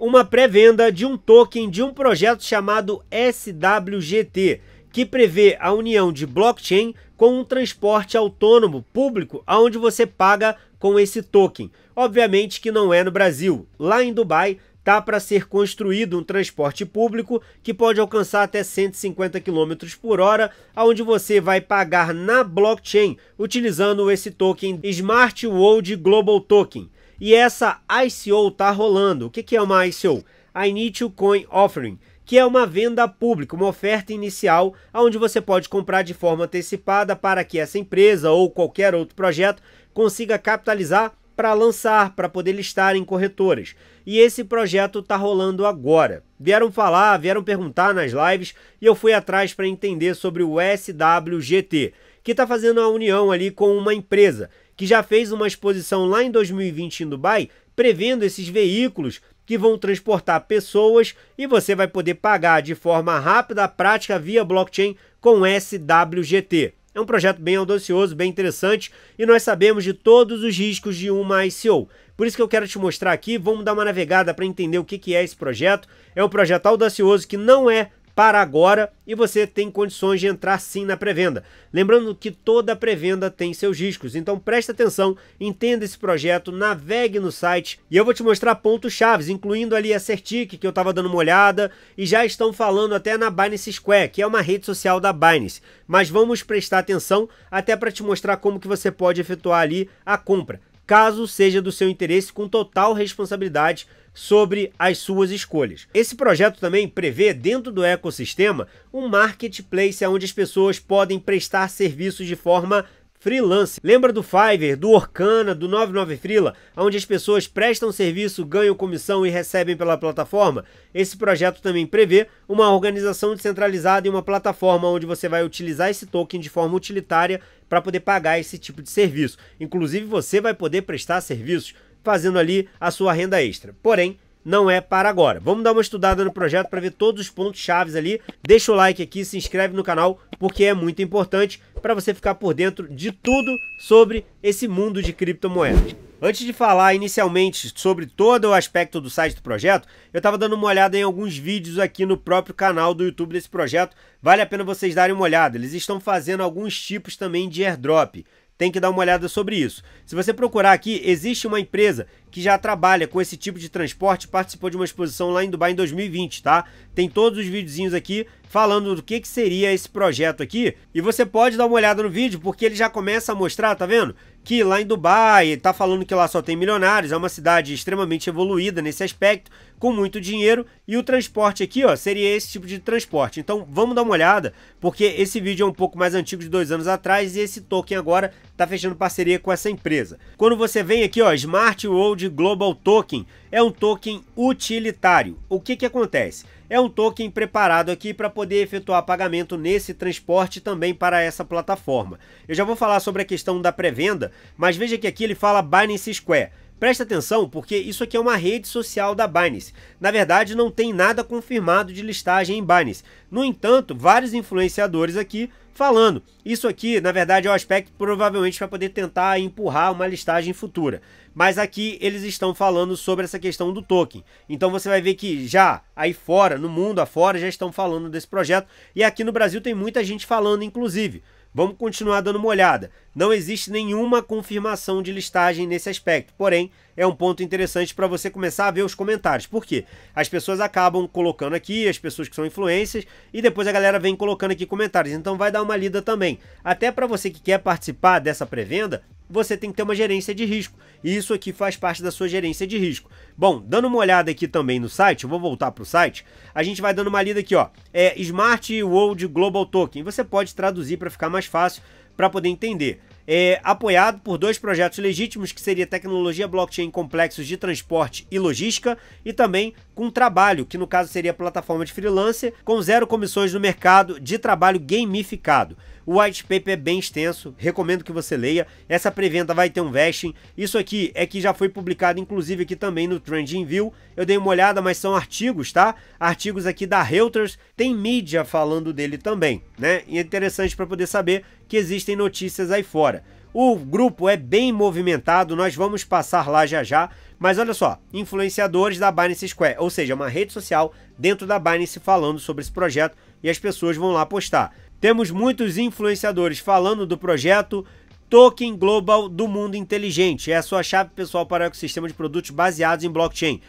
uma pré-venda de um token de um projeto chamado SWGT, que prevê a união de blockchain com um transporte autônomo público, aonde você paga com esse token. Obviamente que não é no Brasil. Lá em Dubai tá para ser construído um transporte público que pode alcançar até 150 km por hora, aonde você vai pagar na blockchain utilizando esse token Smart World Global Token. E essa ICO tá rolando. O que, que é uma ICO? Initial Coin Offering, que é uma venda pública, uma oferta inicial, onde você pode comprar de forma antecipada para que essa empresa ou qualquer outro projeto consiga capitalizar para lançar, para poder listar em corretoras. E esse projeto está rolando agora. Vieram falar, vieram perguntar nas lives e eu fui atrás para entender sobre o SWGT que está fazendo a união ali com uma empresa que já fez uma exposição lá em 2020 em Dubai, prevendo esses veículos que vão transportar pessoas e você vai poder pagar de forma rápida, prática via blockchain com SWGT. É um projeto bem audacioso, bem interessante e nós sabemos de todos os riscos de uma ICO. Por isso que eu quero te mostrar aqui, vamos dar uma navegada para entender o que é esse projeto. É um projeto audacioso que não é para agora e você tem condições de entrar sim na pré-venda. Lembrando que toda pré-venda tem seus riscos, então preste atenção, entenda esse projeto, navegue no site e eu vou te mostrar pontos chaves, incluindo ali a Certic que eu estava dando uma olhada e já estão falando até na Binance Square, que é uma rede social da Binance. Mas vamos prestar atenção até para te mostrar como que você pode efetuar ali a compra, caso seja do seu interesse com total responsabilidade sobre as suas escolhas. Esse projeto também prevê, dentro do ecossistema, um marketplace onde as pessoas podem prestar serviços de forma freelance. Lembra do Fiverr, do Orkana, do 99 Freela, onde as pessoas prestam serviço, ganham comissão e recebem pela plataforma? Esse projeto também prevê uma organização descentralizada e uma plataforma onde você vai utilizar esse token de forma utilitária para poder pagar esse tipo de serviço. Inclusive, você vai poder prestar serviços fazendo ali a sua renda extra. Porém, não é para agora. Vamos dar uma estudada no projeto para ver todos os pontos chaves ali. Deixa o like aqui, se inscreve no canal, porque é muito importante para você ficar por dentro de tudo sobre esse mundo de criptomoedas. Antes de falar inicialmente sobre todo o aspecto do site do projeto, eu estava dando uma olhada em alguns vídeos aqui no próprio canal do YouTube desse projeto. Vale a pena vocês darem uma olhada. Eles estão fazendo alguns tipos também de airdrop tem que dar uma olhada sobre isso. Se você procurar aqui, existe uma empresa que já trabalha com esse tipo de transporte, participou de uma exposição lá em Dubai em 2020, tá? Tem todos os videozinhos aqui falando do que, que seria esse projeto aqui. E você pode dar uma olhada no vídeo, porque ele já começa a mostrar, tá vendo? Que lá em Dubai, tá falando que lá só tem milionários, é uma cidade extremamente evoluída nesse aspecto, com muito dinheiro e o transporte aqui ó, seria esse tipo de transporte. Então vamos dar uma olhada, porque esse vídeo é um pouco mais antigo de dois anos atrás e esse token agora está fechando parceria com essa empresa. Quando você vem aqui, ó, Smart World Global Token, é um token utilitário. O que, que acontece? É um token preparado aqui para poder efetuar pagamento nesse transporte também para essa plataforma. Eu já vou falar sobre a questão da pré-venda, mas veja que aqui ele fala Binance Square. Presta atenção porque isso aqui é uma rede social da Binance. Na verdade, não tem nada confirmado de listagem em Binance. No entanto, vários influenciadores aqui falando. Isso aqui, na verdade, é um aspecto provavelmente para poder tentar empurrar uma listagem futura. Mas aqui eles estão falando sobre essa questão do token. Então você vai ver que já aí fora, no mundo afora, já estão falando desse projeto. E aqui no Brasil tem muita gente falando, inclusive. Vamos continuar dando uma olhada. Não existe nenhuma confirmação de listagem nesse aspecto, porém é um ponto interessante para você começar a ver os comentários. Por quê? As pessoas acabam colocando aqui, as pessoas que são influências, e depois a galera vem colocando aqui comentários. Então vai dar uma lida também. Até para você que quer participar dessa pré-venda, você tem que ter uma gerência de risco. E isso aqui faz parte da sua gerência de risco. Bom, dando uma olhada aqui também no site, eu vou voltar para o site, a gente vai dando uma lida aqui, ó. É Smart World Global Token. Você pode traduzir para ficar mais fácil para poder entender é, apoiado por dois projetos legítimos, que seria tecnologia blockchain complexos de transporte e logística, e também com trabalho, que no caso seria plataforma de freelancer, com zero comissões no mercado de trabalho gamificado. O white paper é bem extenso, recomendo que você leia. Essa pré-venda vai ter um vesting. Isso aqui é que já foi publicado, inclusive, aqui também no Trending View. Eu dei uma olhada, mas são artigos, tá? Artigos aqui da Reuters, tem mídia falando dele também, né? E é interessante para poder saber que existem notícias aí fora. O grupo é bem movimentado, nós vamos passar lá já já, mas olha só, influenciadores da Binance Square, ou seja, uma rede social dentro da Binance falando sobre esse projeto e as pessoas vão lá postar. Temos muitos influenciadores falando do projeto, Token Global do Mundo Inteligente. É a sua chave pessoal para o ecossistema de produtos baseados em blockchain.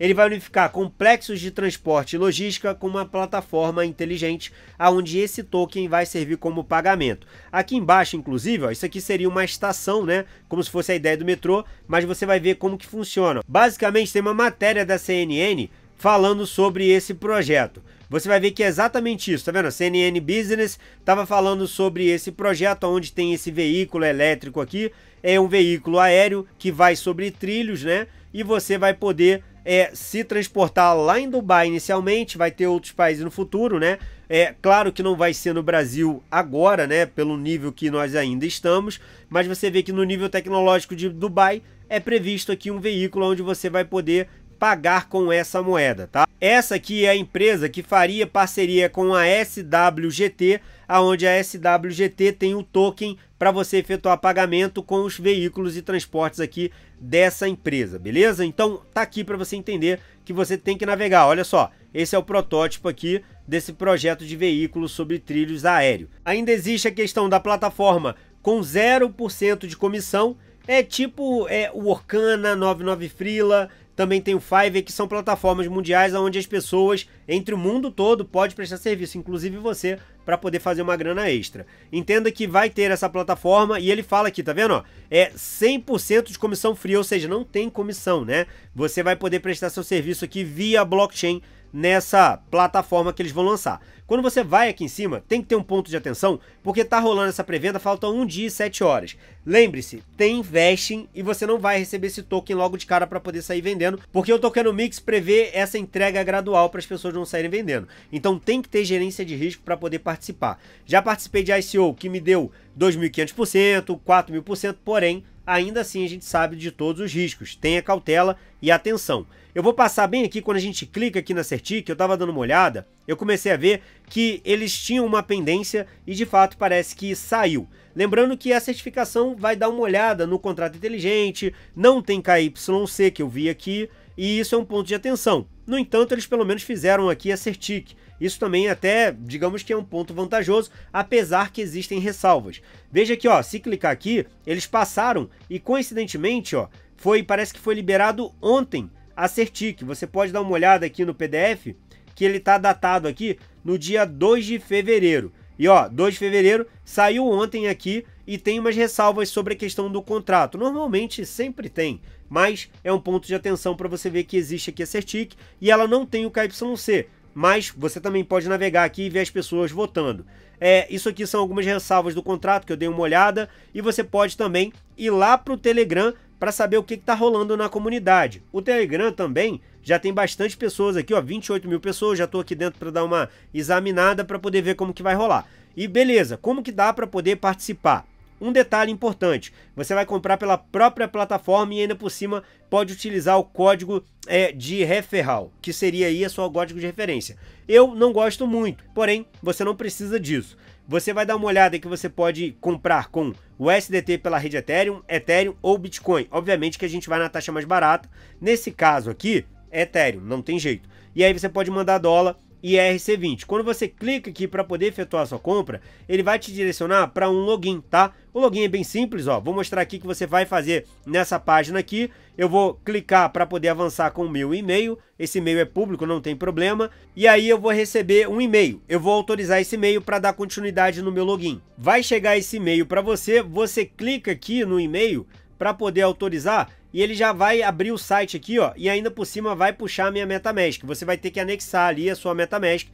Ele vai unificar complexos de transporte e logística com uma plataforma inteligente, aonde esse token vai servir como pagamento. Aqui embaixo, inclusive, ó, isso aqui seria uma estação, né? Como se fosse a ideia do metrô, mas você vai ver como que funciona. Basicamente, tem uma matéria da CNN falando sobre esse projeto. Você vai ver que é exatamente isso, tá vendo? A CNN Business estava falando sobre esse projeto onde tem esse veículo elétrico aqui, é um veículo aéreo que vai sobre trilhos, né? E você vai poder é, se transportar lá em Dubai inicialmente, vai ter outros países no futuro, né? É claro que não vai ser no Brasil agora, né? Pelo nível que nós ainda estamos, mas você vê que no nível tecnológico de Dubai é previsto aqui um veículo onde você vai poder pagar com essa moeda, tá? Essa aqui é a empresa que faria parceria com a SWGT, aonde a SWGT tem o token para você efetuar pagamento com os veículos e transportes aqui dessa empresa, beleza? Então tá aqui para você entender que você tem que navegar. Olha só, esse é o protótipo aqui desse projeto de veículos sobre trilhos aéreo. Ainda existe a questão da plataforma com 0% de comissão, é tipo é, o Orkana, 99 Frila, também tem o Fiverr, que são plataformas mundiais onde as pessoas, entre o mundo todo, podem prestar serviço, inclusive você, para poder fazer uma grana extra. Entenda que vai ter essa plataforma e ele fala aqui, tá vendo? Ó, é 100% de comissão fria, ou seja, não tem comissão, né? Você vai poder prestar seu serviço aqui via blockchain nessa plataforma que eles vão lançar. Quando você vai aqui em cima, tem que ter um ponto de atenção, porque tá rolando essa pré-venda, faltam um dia e 7 horas. Lembre-se, tem vesting e você não vai receber esse token logo de cara para poder sair vendendo, porque o Tokeno Mix prevê essa entrega gradual para as pessoas não saírem vendendo. Então tem que ter gerência de risco para poder participar. Já participei de ICO que me deu 2.500%, 4.000%, porém, ainda assim a gente sabe de todos os riscos. Tenha cautela e atenção. Eu vou passar bem aqui quando a gente clica aqui na Certic, eu estava dando uma olhada, eu comecei a ver que eles tinham uma pendência e de fato parece que saiu. Lembrando que a certificação vai dar uma olhada no contrato inteligente, não tem KYC que eu vi aqui, e isso é um ponto de atenção. No entanto, eles pelo menos fizeram aqui a Certic. Isso também até, digamos que é um ponto vantajoso, apesar que existem ressalvas. Veja aqui ó, se clicar aqui, eles passaram e coincidentemente, ó, foi, parece que foi liberado ontem a Certic. Você pode dar uma olhada aqui no PDF, que ele está datado aqui no dia 2 de fevereiro. E ó, 2 de fevereiro saiu ontem aqui e tem umas ressalvas sobre a questão do contrato. Normalmente sempre tem, mas é um ponto de atenção para você ver que existe aqui a Certic e ela não tem o KYC, mas você também pode navegar aqui e ver as pessoas votando. É, isso aqui são algumas ressalvas do contrato que eu dei uma olhada e você pode também ir lá para o Telegram para saber o que está rolando na comunidade. O Telegram também já tem bastante pessoas aqui, ó, 28 mil pessoas. Já estou aqui dentro para dar uma examinada para poder ver como que vai rolar. E beleza, como que dá para poder participar? Um detalhe importante: você vai comprar pela própria plataforma e ainda por cima pode utilizar o código é, de referral, que seria aí a sua código de referência. Eu não gosto muito, porém você não precisa disso. Você vai dar uma olhada que você pode comprar com o SDT pela rede Ethereum, Ethereum ou Bitcoin. Obviamente que a gente vai na taxa mais barata. Nesse caso aqui, Ethereum, não tem jeito. E aí você pode mandar dólar IRC20. Quando você clica aqui para poder efetuar a sua compra, ele vai te direcionar para um login, tá? O login é bem simples, ó. Vou mostrar aqui que você vai fazer nessa página aqui. Eu vou clicar para poder avançar com o meu e-mail. Esse e-mail é público, não tem problema. E aí eu vou receber um e-mail. Eu vou autorizar esse e-mail para dar continuidade no meu login. Vai chegar esse e-mail para você, você clica aqui no e-mail para poder autorizar e ele já vai abrir o site aqui, ó, e ainda por cima vai puxar a minha MetaMask. Você vai ter que anexar ali a sua MetaMask.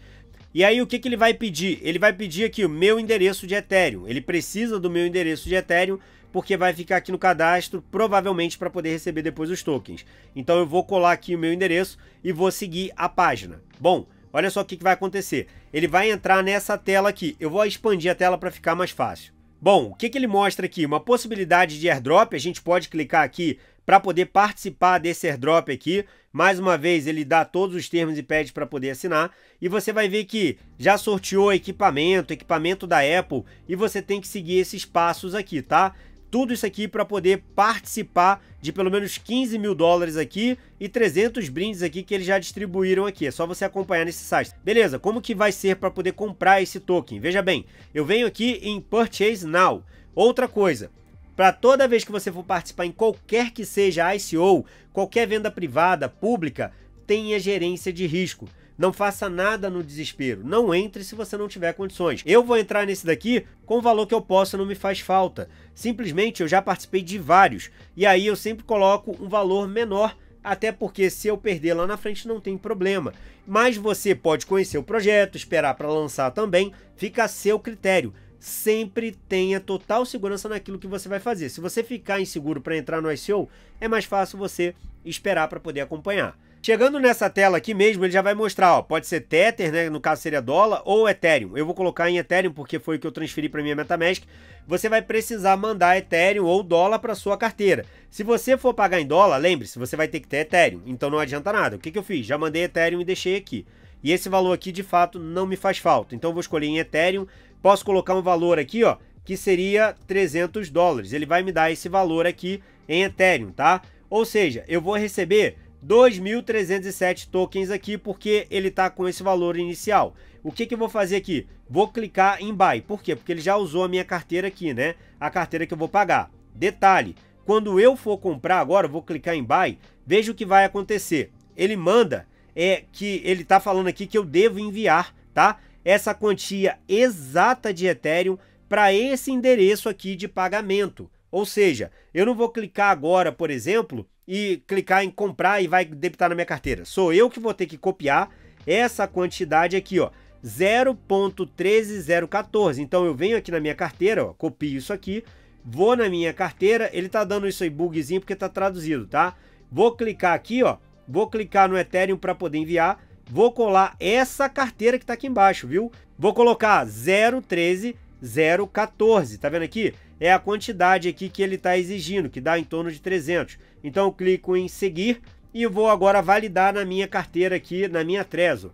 E aí o que, que ele vai pedir? Ele vai pedir aqui o meu endereço de Ethereum. Ele precisa do meu endereço de Ethereum porque vai ficar aqui no cadastro, provavelmente para poder receber depois os tokens. Então eu vou colar aqui o meu endereço e vou seguir a página. Bom, olha só o que, que vai acontecer. Ele vai entrar nessa tela aqui. Eu vou expandir a tela para ficar mais fácil. Bom, o que, que ele mostra aqui? Uma possibilidade de airdrop, a gente pode clicar aqui para poder participar desse airdrop aqui. Mais uma vez, ele dá todos os termos e pede para poder assinar. E você vai ver que já sorteou equipamento, equipamento da Apple, e você tem que seguir esses passos aqui, tá? tudo isso aqui para poder participar de pelo menos 15 mil dólares aqui e 300 brindes aqui que eles já distribuíram aqui. É só você acompanhar nesse site. Beleza, como que vai ser para poder comprar esse token? Veja bem, eu venho aqui em Purchase Now. Outra coisa, para toda vez que você for participar em qualquer que seja ICO, qualquer venda privada, pública, tenha gerência de risco. Não faça nada no desespero. Não entre se você não tiver condições. Eu vou entrar nesse daqui com o valor que eu posso, não me faz falta. Simplesmente eu já participei de vários. E aí eu sempre coloco um valor menor até porque se eu perder lá na frente não tem problema. Mas você pode conhecer o projeto, esperar para lançar também, fica a seu critério. Sempre tenha total segurança naquilo que você vai fazer. Se você ficar inseguro para entrar no ICO, é mais fácil você esperar para poder acompanhar. Chegando nessa tela aqui mesmo, ele já vai mostrar, ó, pode ser Tether, né, no caso seria dólar, ou Ethereum. Eu vou colocar em Ethereum porque foi o que eu transferi para minha MetaMask. Você vai precisar mandar Ethereum ou dólar para sua carteira. Se você for pagar em dólar, lembre-se, você vai ter que ter Ethereum, então não adianta nada. O que, que eu fiz? Já mandei Ethereum e deixei aqui. E esse valor aqui, de fato, não me faz falta. Então eu vou escolher em Ethereum, posso colocar um valor aqui, ó, que seria 300 dólares. Ele vai me dar esse valor aqui em Ethereum, tá? Ou seja, eu vou receber 2.307 tokens aqui, porque ele está com esse valor inicial. O que, que eu vou fazer aqui? Vou clicar em Buy. Por quê? Porque ele já usou a minha carteira aqui, né? A carteira que eu vou pagar. Detalhe, quando eu for comprar agora, vou clicar em Buy, veja o que vai acontecer. Ele manda é que ele está falando aqui que eu devo enviar, tá? Essa quantia exata de Ethereum para esse endereço aqui de pagamento. Ou seja, eu não vou clicar agora, por exemplo, e clicar em comprar e vai debitar na minha carteira. Sou eu que vou ter que copiar essa quantidade aqui, ó. 0.13014. Então eu venho aqui na minha carteira, ó, copio isso aqui, vou na minha carteira, ele tá dando isso aí bugzinho porque tá traduzido, tá? Vou clicar aqui, ó, vou clicar no Ethereum para poder enviar, vou colar essa carteira que tá aqui embaixo, viu? Vou colocar 013014, tá vendo aqui? é a quantidade aqui que ele está exigindo, que dá em torno de 300. Então eu clico em seguir e vou agora validar na minha carteira aqui, na minha Trezor.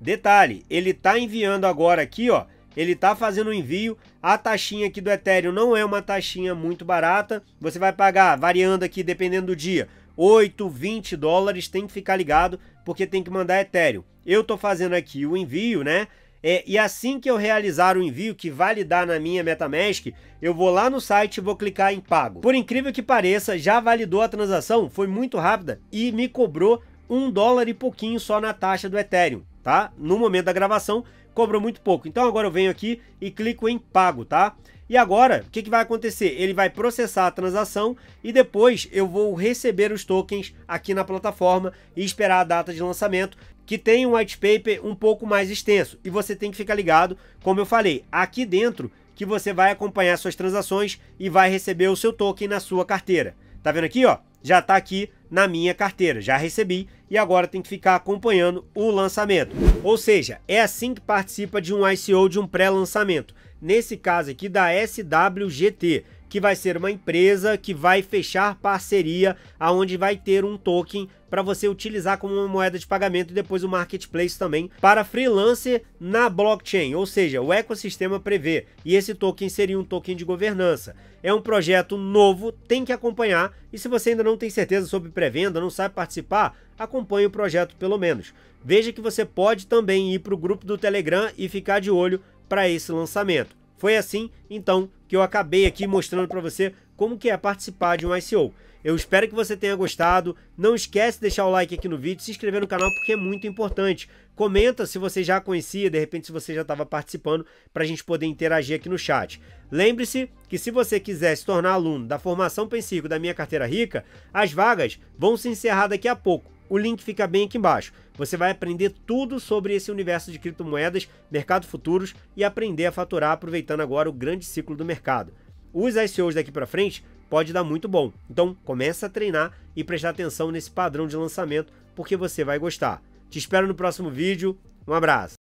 Detalhe, ele está enviando agora aqui, ó, ele está fazendo o um envio, a taxinha aqui do Ethereum não é uma taxinha muito barata, você vai pagar, variando aqui, dependendo do dia, 8, 20 dólares, tem que ficar ligado, porque tem que mandar Ethereum. Eu estou fazendo aqui o envio, né, é, e assim que eu realizar o envio que validar na minha MetaMask, eu vou lá no site e vou clicar em pago. Por incrível que pareça, já validou a transação, foi muito rápida e me cobrou um dólar e pouquinho só na taxa do Ethereum, tá? No momento da gravação, cobrou muito pouco. Então agora eu venho aqui e clico em pago, tá? E agora, o que, que, vai acontecer? Ele vai processar a transação e depois eu vou receber os tokens aqui na plataforma e esperar a data de lançamento, que tem um white paper um pouco mais extenso. E você tem que ficar ligado, como eu falei, aqui dentro que você vai acompanhar suas transações e vai receber o seu token na sua carteira. Tá vendo aqui, ó? Já tá aqui na minha carteira, já recebi e agora tem que ficar acompanhando o lançamento. Ou seja, é assim que participa de um ICO de um pré-lançamento nesse caso aqui da SWGT, que vai ser uma empresa que vai fechar parceria aonde vai ter um token para você utilizar como uma moeda de pagamento e depois o marketplace também para freelancer na blockchain, ou seja, o ecossistema prevê. E esse token seria um token de governança. É um projeto novo, tem que acompanhar. E se você ainda não tem certeza sobre pré-venda, não sabe participar, acompanhe o projeto pelo menos. Veja que você pode também ir para o grupo do Telegram e ficar de olho para esse lançamento. Foi assim, então, que eu acabei aqui mostrando para você como que é participar de um ICO. Eu espero que você tenha gostado. Não esquece de deixar o like aqui no vídeo, se inscrever no canal porque é muito importante. Comenta se você já conhecia, de repente se você já estava participando, para a gente poder interagir aqui no chat. Lembre-se que se você quiser se tornar aluno da Formação Pensico da Minha Carteira Rica, as vagas vão se encerrar daqui a pouco. O link fica bem aqui embaixo. Você vai aprender tudo sobre esse universo de criptomoedas, mercado futuros e aprender a faturar aproveitando agora o grande ciclo do mercado. Os ICOs daqui para frente pode dar muito bom. Então, começa a treinar e prestar atenção nesse padrão de lançamento porque você vai gostar. Te espero no próximo vídeo. Um abraço.